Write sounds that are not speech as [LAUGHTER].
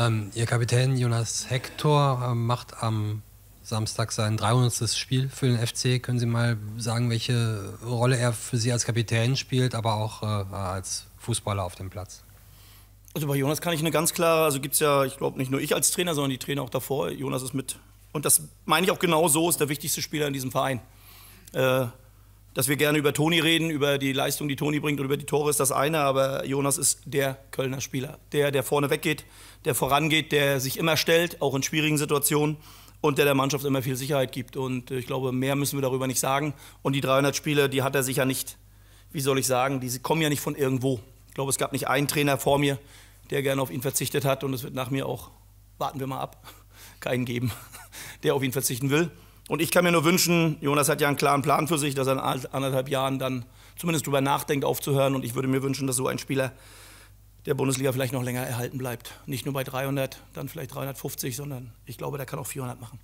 Ähm, Ihr Kapitän Jonas Hector ähm, macht am Samstag sein 300. Spiel für den FC. Können Sie mal sagen, welche Rolle er für Sie als Kapitän spielt, aber auch äh, als Fußballer auf dem Platz? Also bei Jonas kann ich eine ganz klare, also gibt es ja, ich glaube nicht nur ich als Trainer, sondern die Trainer auch davor. Jonas ist mit, und das meine ich auch genau so, ist der wichtigste Spieler in diesem Verein. Äh, dass wir gerne über Toni reden, über die Leistung, die Toni bringt und über die Tore ist das eine, aber Jonas ist der Kölner Spieler. Der, der vorne weggeht, der vorangeht, der sich immer stellt, auch in schwierigen Situationen und der der Mannschaft immer viel Sicherheit gibt. Und äh, ich glaube, mehr müssen wir darüber nicht sagen. Und die 300 Spiele, die hat er sicher nicht, wie soll ich sagen, die kommen ja nicht von irgendwo. Ich glaube, es gab nicht einen Trainer vor mir, der gerne auf ihn verzichtet hat und es wird nach mir auch, warten wir mal ab, [LAUGHS] keinen geben, [LAUGHS] der auf ihn verzichten will. Und ich kann mir nur wünschen, Jonas hat ja einen klaren Plan für sich, dass er in anderthalb Jahren dann zumindest darüber nachdenkt, aufzuhören. Und ich würde mir wünschen, dass so ein Spieler der Bundesliga vielleicht noch länger erhalten bleibt. Nicht nur bei 300, dann vielleicht 350, sondern ich glaube, der kann auch 400 machen.